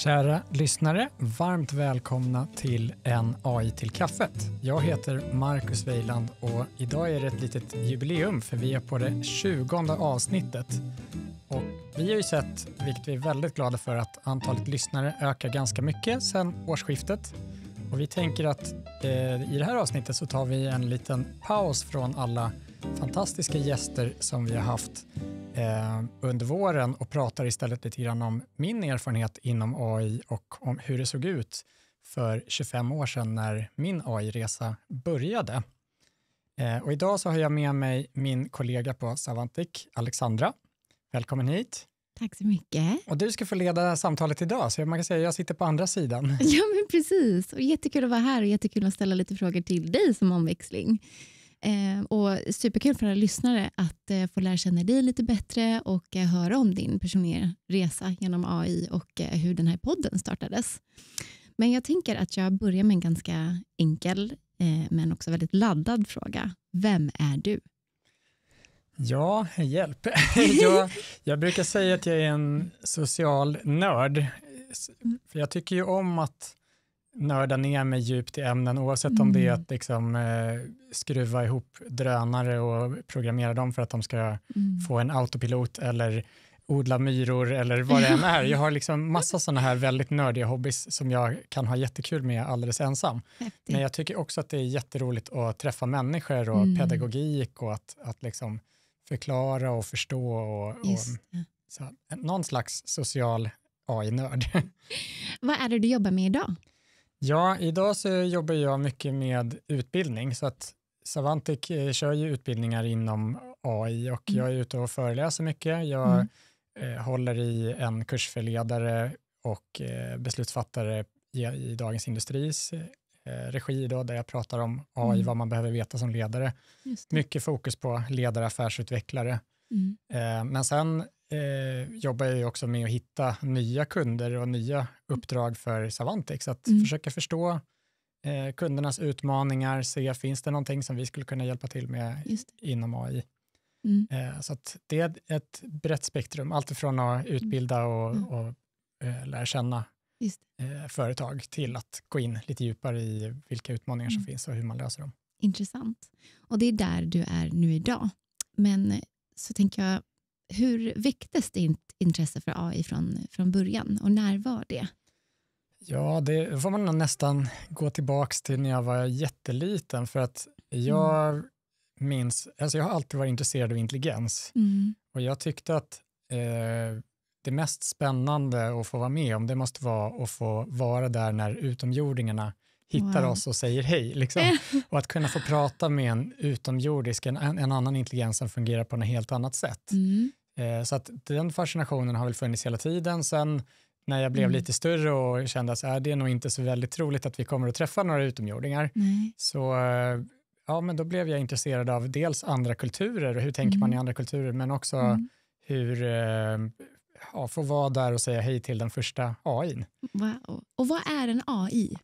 Kära lyssnare, varmt välkomna till en AI till kaffet. Jag heter Marcus Weiland och idag är det ett litet jubileum för vi är på det 20 avsnittet. Och vi har ju sett, vilket vi är väldigt glada för, att antalet lyssnare ökar ganska mycket sedan årsskiftet. Och vi tänker att eh, i det här avsnittet så tar vi en liten paus från alla fantastiska gäster som vi har haft eh, under våren och pratar istället lite grann om min erfarenhet inom AI och om hur det såg ut för 25 år sedan när min AI-resa började. Eh, och idag så har jag med mig min kollega på Savantic, Alexandra. Välkommen hit. Tack så mycket. Och du ska få leda samtalet idag, så man kan säga att jag sitter på andra sidan. Ja, men precis. Och jättekul att vara här och jättekul att ställa lite frågor till dig som omväxling. Eh, och superkul för alla lyssnare att eh, få lära känna dig lite bättre och eh, höra om din personliga resa genom AI och eh, hur den här podden startades. Men jag tänker att jag börjar med en ganska enkel eh, men också väldigt laddad fråga. Vem är du? Ja, hjälp. jag, jag brukar säga att jag är en social nörd. För jag tycker ju om att nörda ner mig djupt i ämnen, oavsett mm. om det är mm. att liksom, eh, skruva ihop drönare och programmera dem för att de ska mm. få en autopilot eller odla myror eller vad det än är. Jag har liksom massa sådana här väldigt nördiga hobbys som jag kan ha jättekul med alldeles ensam. Häftigt. Men jag tycker också att det är jätteroligt att träffa människor och mm. pedagogik och att, att liksom förklara och förstå. Och, och så, någon slags social AI-nörd. vad är det du jobbar med idag? Ja, idag så jobbar jag mycket med utbildning så att Savantic eh, kör ju utbildningar inom AI och mm. jag är ute och föreläser mycket. Jag mm. eh, håller i en kursförledare och eh, beslutsfattare i, i Dagens Industris eh, eh regi idag där jag pratar om AI, mm. vad man behöver veta som ledare. Mycket fokus på ledare, affärsutvecklare. Mm. Eh, men sen eh, jobbar jag ju också med att hitta nya kunder och nya uppdrag för Savantex. Att mm. försöka förstå eh, kundernas utmaningar, se finns det någonting som vi skulle kunna hjälpa till med inom AI. Mm. Eh, så det är ett brett spektrum, alltifrån att mm. utbilda och, mm. och eh, lära känna eh, företag till att gå in lite djupare i vilka utmaningar som mm. finns och hur man löser dem. Intressant. Och det är där du är nu idag. Men eh, så tänker jag, hur väcktes ditt intresse för AI från, från början och när var det? Ja, det får man nästan gå tillbaka till när jag var jätteliten för att jag mm. minns, alltså jag har alltid varit intresserad av intelligens mm. och jag tyckte att eh, det mest spännande att få vara med om det måste vara att få vara där när utomjordingarna hittar wow. oss och säger hej. Liksom. och att kunna få prata med en utomjordisk, en, en annan intelligens som fungerar på ett helt annat sätt. Mm. Eh, så att den fascinationen har väl funnits hela tiden. Sen när jag blev mm. lite större och kände att äh, det är nog inte så väldigt troligt att vi kommer att träffa några utomjordingar. Nej. Så eh, ja, men då blev jag intresserad av dels andra kulturer och hur tänker mm. man i mm. andra kulturer, men också mm. hur eh, ja, få vara där och säga hej till den första AI. Wow. Och vad är en AI?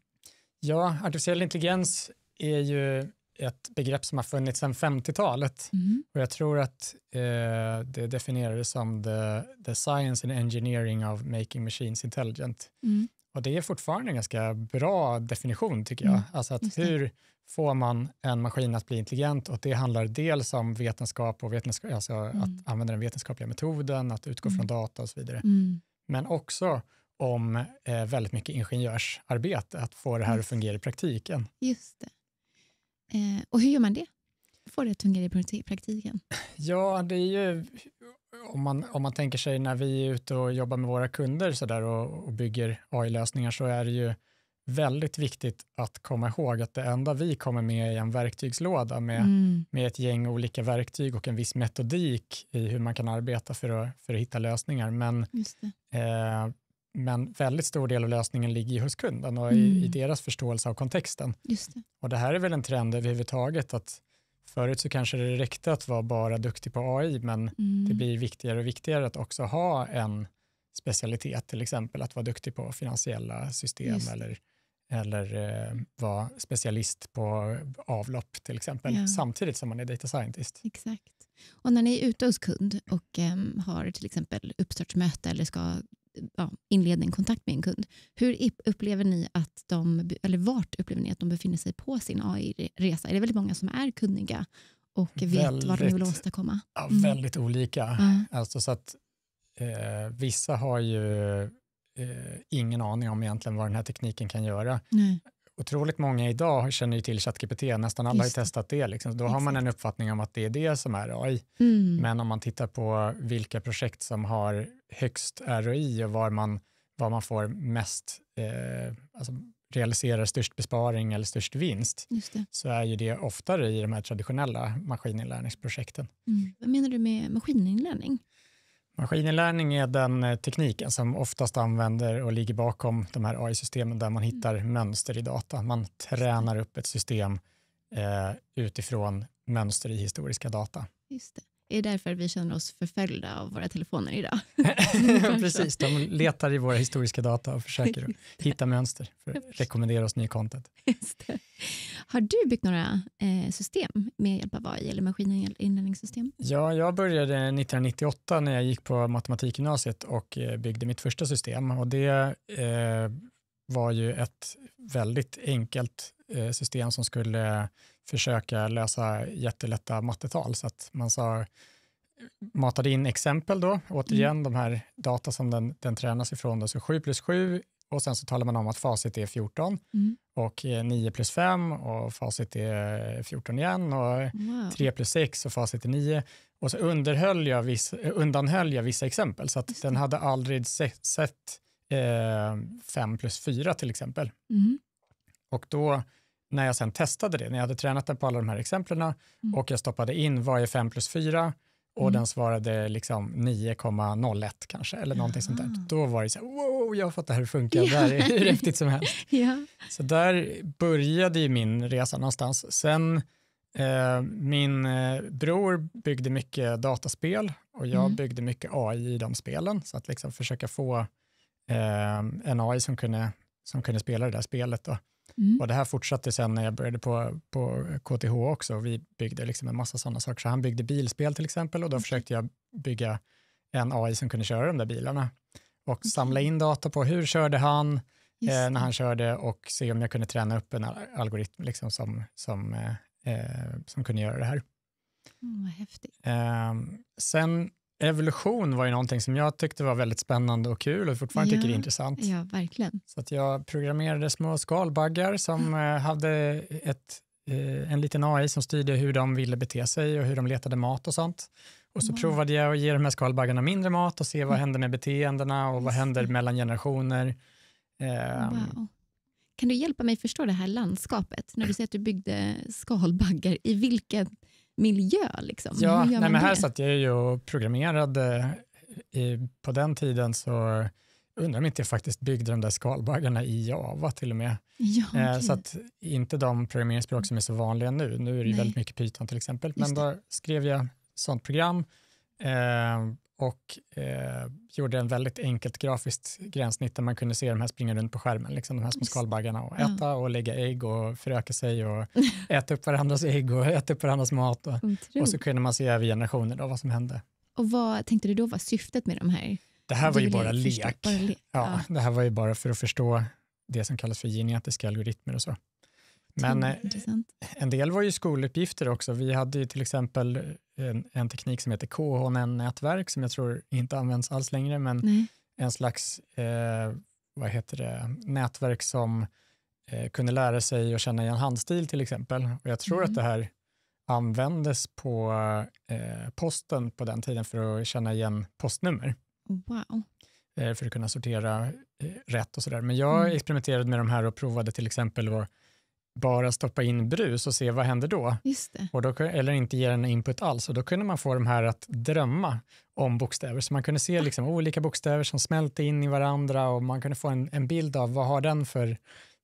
Ja, artificiell intelligens är ju ett begrepp som har funnits sedan 50-talet. Mm. Och jag tror att eh, det definierades som the, the science and engineering of making machines intelligent. Mm. Och det är fortfarande en ganska bra definition tycker jag. Mm. Alltså att hur får man en maskin att bli intelligent? Och det handlar dels om vetenskap och vetenskap, alltså mm. att använda den vetenskapliga metoden, att utgå mm. från data och så vidare. Mm. Men också om eh, väldigt mycket ingenjörsarbete, att få det här att fungera i praktiken. Just det. Eh, och hur gör man det? Får det att fungera i praktiken? Ja, det är ju om man, om man tänker sig när vi är ute och jobbar med våra kunder så där och, och bygger AI-lösningar så är det ju väldigt viktigt att komma ihåg att det enda vi kommer med är en verktygslåda med, mm. med ett gäng olika verktyg och en viss metodik i hur man kan arbeta för att, för att hitta lösningar. Men eh, men väldigt stor del av lösningen ligger hos kunden och mm. i, i, mm. deras förståelse av kontexten. Det. Och det här är väl en trend överhuvudtaget att förut så kanske det räckte att vara bara duktig på AI men mm. det blir viktigare och viktigare att också ha en specialitet, till exempel att vara duktig på finansiella system eller, eller eh, vara specialist på avlopp till exempel, ja. samtidigt som man är data scientist. Exakt. Och när ni är ute hos kund och eh, har till exempel uppstartsmöte eller ska ja, inledning, kontakt med en kund. Hur upplever ni att de, eller vart upplever ni att de befinner sig på sin AI-resa? Är det väldigt många som är kunniga och vet väldigt, vad de vill åstadkomma? Mm. Ja, väldigt olika. Mm. Alltså så att, eh, vissa har ju eh, ingen aning om egentligen vad den här tekniken kan göra. Nej otroligt många idag känner ju till ChatGPT, nästan alla Just. har testat det. Liksom. Då Exakt. har man en uppfattning om att det är det som är AI. Mm. Men om man tittar på vilka projekt som har högst ROI och var man, var man får mest, eh, alltså realiserar störst besparing eller störst vinst, så är ju det oftare i de här traditionella maskininlärningsprojekten. Mm. Vad menar du med maskininlärning? Maskininlärning är den eh, tekniken som oftast använder och ligger bakom de här AI-systemen där man mm. hittar mönster i data. Man tränar upp ett system eh, utifrån mönster i historiska data. Just det. det är därför vi känner oss förföljda av våra telefoner idag. Precis, de letar i våra historiska data och försöker hitta mönster för att rekommendera oss ny content. Just det. Har du byggt några eh, system med hjälp av AI eller maskininlärningssystem? Ja, jag började 1998 när jag gick på matematikgymnasiet och eh, byggde mitt första system och det eh, var ju ett väldigt enkelt eh, system som skulle försöka lösa jättelätta mattetal så att man sa matade in exempel då, återigen mm. de här data som den, den tränas ifrån, då, så 7 plus 7 och sen så talar man om att facit är 14 mm. och 9 eh, plus 5 och facit är 14 igen och wow. 3 plus 6 och facit är 9. Och så underhöll jag viss, eh, undanhöll jag vissa exempel så att mm. den hade aldrig sett, sett eh, 5 plus 4 till exempel. Mm. Och då när jag sen testade det, när jag hade tränat den på alla de här exemplen mm. och jag stoppade in vad är 5 plus 4 och mm. den svarade liksom 9,01 kanske, eller någonting Jaha. sånt där. Då var det så här, wow, jag har fått det här att funka, ja. det här är hur häftigt som helst. Ja. Så där började ju min resa någonstans. Sen eh, min eh, bror byggde mycket dataspel och jag mm. byggde mycket AI i de spelen, så att liksom försöka få eh, en AI som kunde, som kunde spela det där spelet. Då. Mm. Och det här fortsatte sen när jag började på, på KTH också. vi byggde liksom en massa sådana saker. Så han byggde bilspel till exempel och då mm. försökte jag bygga en AI som kunde köra de där bilarna och okay. samla in data på hur körde han eh, när han körde och se om jag kunde träna upp en algoritm liksom som, som, eh, eh, som kunde göra det här. Mm, vad häftigt. Eh, sen Evolution var ju någonting som jag tyckte var väldigt spännande och kul och fortfarande ja, tycker är intressant. Ja, verkligen. Så att jag programmerade små skalbaggar som mm. hade ett, eh, en liten AI som styrde hur de ville bete sig och hur de letade mat och sånt. Och så wow. provade jag att ge de här skalbaggarna mindre mat och se vad mm. händer med beteendena och vad händer mellan generationer. Ehm, wow. Kan du hjälpa mig förstå det här landskapet? När du säger att du byggde skalbaggar, i vilket miljö. Liksom. Ja, nej, men här det? satt jag ju och programmerade. I, på den tiden så undrar om inte jag faktiskt byggde de där skalbaggarna i Java till och med. Ja, eh, okay. Så att inte de programmeringsspråk som är så vanliga nu. Nu är det ju väldigt mycket Python till exempel. Men då skrev jag sånt program eh, och eh, gjorde en väldigt enkelt grafiskt gränssnitt där man kunde se de här springa runt på skärmen, liksom de här små skalbaggarna och äta ja. och lägga ägg och föröka sig och äta upp varandras ägg och äta upp varandras mat. Och, och så kunde man se över generationer då, vad som hände. Och vad tänkte du då var syftet med de här? Det här var ju bara lek. Bara le ja, ja, Det här var ju bara för att förstå det som kallas för genetiska algoritmer och så. Men mm, eh, en del var ju skoluppgifter också. Vi hade ju till exempel eh, en, en teknik som heter KHN-nätverk som jag tror inte används alls längre, men Nej. en slags eh, vad heter det, nätverk som eh, kunde lära sig att känna igen handstil till exempel. Och jag tror mm. att det här användes på eh, posten på den tiden för att känna igen postnummer. Wow. Eh, för att kunna sortera eh, rätt och sådär. Men jag mm. experimenterade med de här och provade till exempel att bara stoppa in brus och se vad händer då. Och då eller inte ge den input alls. Och då kunde man få de här att drömma om bokstäver. Så man kunde se liksom olika bokstäver som smälte in i varandra och man kunde få en, en bild av vad har den för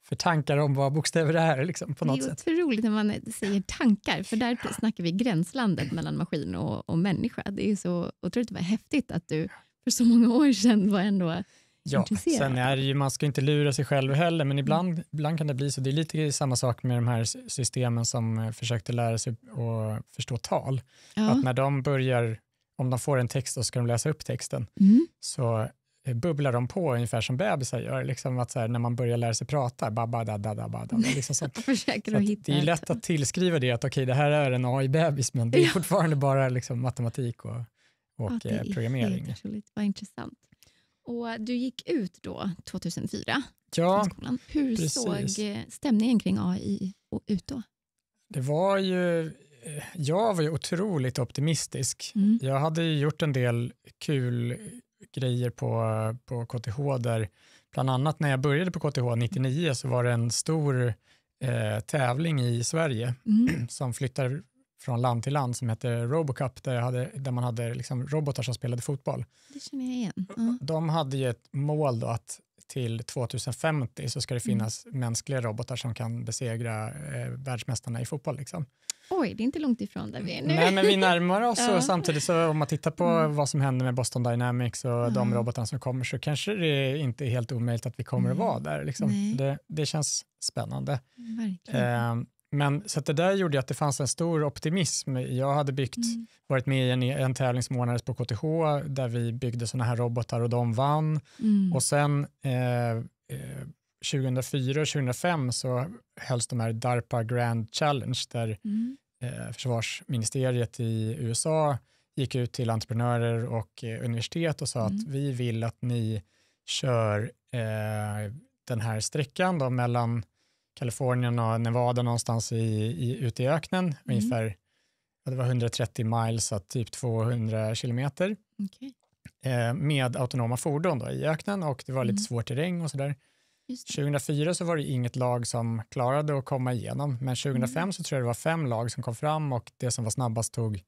för tankar om vad bokstäver är. Liksom, på något det är sätt. otroligt när man säger tankar, för där snackar vi gränslandet mellan maskin och, och människa. Det är så otroligt häftigt att du för så många år sedan var ändå Ja, sen är det ju, man ska inte lura sig själv heller, men ibland, mm. ibland kan det bli så. Det är lite samma sak med de här systemen som eh, försökte lära sig att förstå tal. Ja. Att när de börjar, om de får en text och ska de läsa upp texten, mm. så eh, bubblar de på ungefär som bebisar gör, liksom att så här, när man börjar lära sig prata. Babba, da, da, liksom det är lätt att tillskriva det att okej, det här är en AI-bebis, men det är ja. fortfarande bara liksom, matematik och, och ja, eh, programmering. Vad intressant. Och du gick ut då 2004 ja, skolan. Hur precis. såg eh, stämningen kring AI ut då? Det var ju, eh, jag var ju otroligt optimistisk. Mm. Jag hade ju gjort en del kul grejer på, på KTH där, bland annat när jag började på KTH 99 så var det en stor eh, tävling i Sverige mm. som flyttade från land till land som hette Robocup där, hade, där man hade liksom robotar som spelade fotboll. Det känner jag igen. Mm. De hade ju ett mål då att till 2050 så ska det mm. finnas mm. mänskliga robotar som kan besegra eh, världsmästarna i fotboll. Liksom. Oj, det är inte långt ifrån där vi är nu. Nej, men vi närmar oss och samtidigt så om man tittar på mm. vad som händer med Boston Dynamics och mm. de robotarna som kommer så kanske det inte är helt omöjligt att vi kommer mm. att vara där. Liksom. Det, det, känns spännande. Verkligen. Eh, men så det där gjorde att det fanns en stor optimism. Jag hade byggt, mm. varit med i en, en tävling som ordnades på KTH där vi byggde sådana här robotar och de vann. Mm. Och sen eh, 2004 eh, och 2005 så hölls de här DARPA Grand Challenge där mm. eh, försvarsministeriet i USA gick ut till entreprenörer och eh, universitet och sa att mm. vi vill att ni kör eh, den här sträckan då mellan Kalifornien och Nevada någonstans i, i, ute i öknen, mm. ungefär det var 130 miles, så typ 200 kilometer, okay. eh, med autonoma fordon då, i öknen och det var lite mm. svår terräng och sådär. 2004 så var det inget lag som klarade att komma igenom, men 2005 mm. så tror jag det var fem lag som kom fram och det som var snabbast tog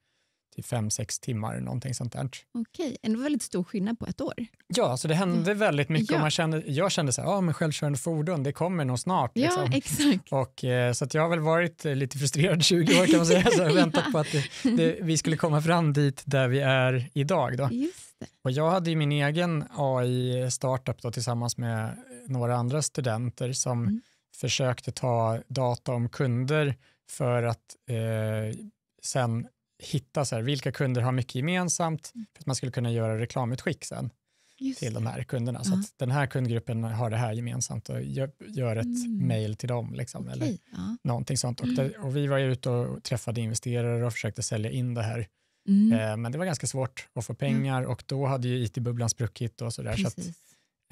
till fem sex timmar. Någonting sånt där. Okej, en väldigt stor skillnad på ett år. Ja, så alltså det hände mm. väldigt mycket. Ja. Och man kände, jag kände så här, ja, ah, men självkörande fordon, det kommer nog snart. Ja, liksom. exakt. Och, eh, så jag har väl varit eh, lite frustrerad 20 år kan man säga, så här, väntat ja. på att det, det, vi skulle komma fram dit där vi är idag. Då. Just det. Och jag hade ju min egen AI-startup då, tillsammans med eh, några andra studenter som mm. försökte ta data om kunder för att eh, sen hitta så här, vilka kunder har mycket gemensamt mm. för att man skulle kunna göra reklamutskick sen Just till de här kunderna. Uh -huh. Så att den här kundgruppen har det här gemensamt och gör, gör ett mm. mail till dem. Liksom, okay. eller uh -huh. någonting sånt. Och, det, mm. och, vi var ju ute och träffade investerare och försökte sälja in det här. Mm. Eh, men det var ganska svårt att få mm. pengar mm. och då hade ju it-bubblan spruckit och sådär. Så, att,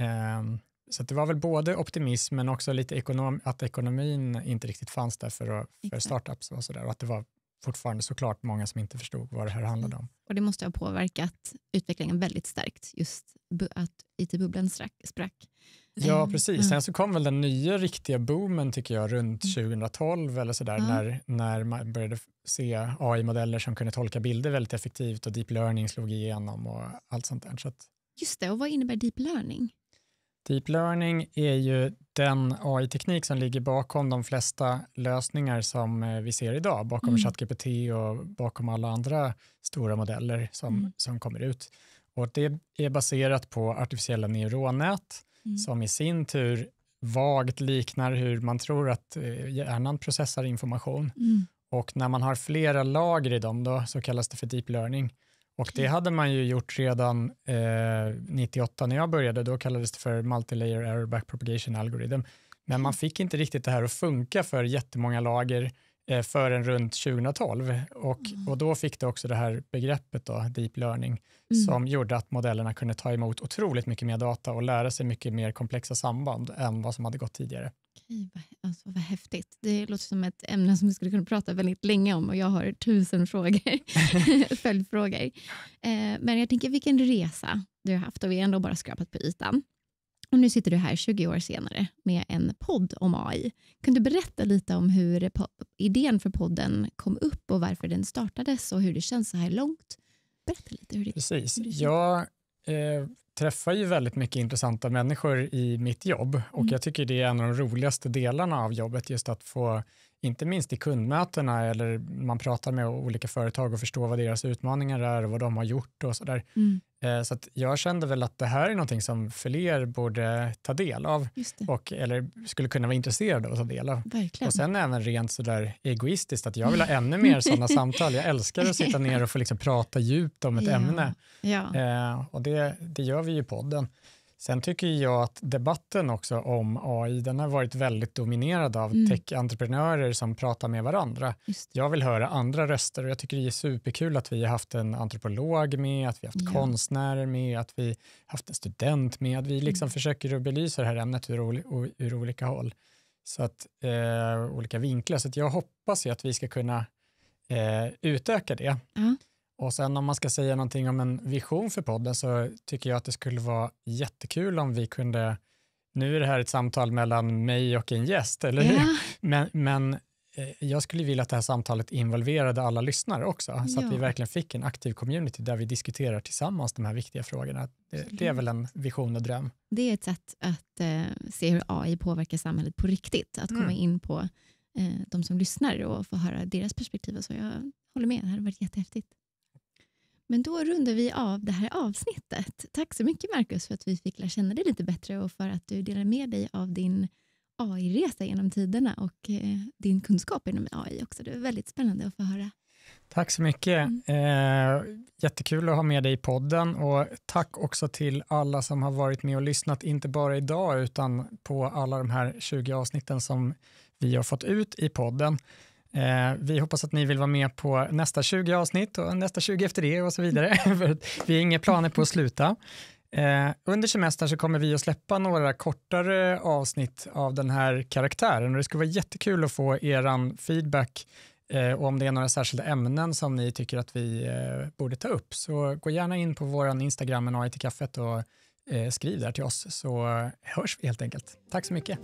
eh, så det var väl både optimism men också lite ekonom att ekonomin inte riktigt fanns där för, att, för startups och sådär och att det var fortfarande såklart många som inte förstod vad det här handlade om. Och det måste ha påverkat utvecklingen väldigt starkt, just att it-bubblan sprack. Ja, mm. precis. Mm. Sen så kom väl den nya riktiga boomen tycker jag runt 2012 mm. eller sådär mm. när, när man började se AI-modeller som kunde tolka bilder väldigt effektivt och deep learning slog igenom och allt sånt där. Så att... Just det, och vad innebär deep learning? Deep learning är ju den AI-teknik som ligger bakom de flesta lösningar som eh, vi ser idag, bakom mm. ChatGPT och bakom alla andra stora modeller som, mm. som kommer ut. Och det är baserat på artificiella neuronnät mm. som i sin tur vagt liknar hur man tror att eh, hjärnan processar information. Mm. Och när man har flera lager i dem då, så kallas det för deep learning. Och det hade man ju gjort redan eh, 98 när jag började, då kallades det för multilayer error backpropagation algorithm. Men man mm. fick inte riktigt det här att funka för jättemånga lager Eh, förrän runt 2012 och, mm. och då fick det också det här begreppet då, deep learning mm. som gjorde att modellerna kunde ta emot otroligt mycket mer data och lära sig mycket mer komplexa samband än vad som hade gått tidigare. Okej, alltså vad häftigt. Det låter som ett ämne som vi skulle kunna prata väldigt länge om och jag har tusen frågor, följdfrågor. Eh, men jag tänker vilken resa du har haft och vi har ändå bara skrapat på ytan. Och nu sitter du här 20 år senare med en podd om AI. Kan du berätta lite om hur idén för podden kom upp och varför den startades och hur det känns så här långt? Berätta lite hur det Precis. Hur det jag eh, träffar ju väldigt mycket intressanta människor i mitt jobb och mm. jag tycker det är en av de roligaste delarna av jobbet, just att få inte minst i kundmötena eller man pratar med olika företag och förstår vad deras utmaningar är och vad de har gjort och sådär. Mm. Eh, så jag kände väl att det här är någonting som fler borde ta del av och, eller skulle kunna vara intresserade av att ta del av. Verkligen. Och sen även rent sådär egoistiskt att jag vill ha mm. ännu mer sådana samtal. Jag älskar att sitta ner och få liksom prata djupt om ett ja. ämne. Ja. Eh, och det, det gör vi ju i podden. Sen tycker jag att debatten också om AI, den har varit väldigt dominerad av mm. tech-entreprenörer som pratar med varandra. Jag vill höra andra röster och jag tycker det är superkul att vi har haft en antropolog med, att vi har haft ja. konstnärer med, att vi har haft en student med, att vi mm. liksom mm. försöker att belysa det här ämnet ur, ur olika håll, så att, eh, olika vinklar. Så jag hoppas ju att vi ska kunna eh, utöka det. Mm. Och sen om man ska säga någonting om en vision för podden så tycker jag att det skulle vara jättekul om vi kunde, nu är det här ett samtal mellan mig och en gäst, eller hur? Yeah. Men, men eh, jag skulle vilja att det här samtalet involverade alla lyssnare också, ja. så att vi verkligen fick en aktiv community där vi diskuterar tillsammans de här viktiga frågorna. Det, det är väl en vision och dröm. Det är ett sätt att eh, se hur AI påverkar samhället på riktigt, att komma mm. in på eh, de som lyssnar och få höra deras perspektiv. Så jag håller med, det hade varit jättehäftigt. Men då rundar vi av det här avsnittet. Tack så mycket Markus för att vi fick lära känna dig lite bättre och för att du delar med dig av din AI-resa genom tiderna och eh, din kunskap inom AI också. Det var väldigt spännande att få höra. Tack så mycket. Mm. Eh, jättekul att ha med dig i podden och tack också till alla som har varit med och lyssnat, inte bara idag utan på alla de här 20 avsnitten som vi har fått ut i podden. Eh, vi hoppas att ni vill vara med på nästa 20 avsnitt och nästa 20 efter det och så vidare. vi har inga planer på att sluta. Eh, under semestern så kommer vi att släppa några kortare avsnitt av den här karaktären och det skulle vara jättekul att få er feedback eh, och om det är några särskilda ämnen som ni tycker att vi borde ta upp så gå gärna in på vår Instagram, AI till kaffet och skriv där till oss så hörs vi helt enkelt. Tack så mycket.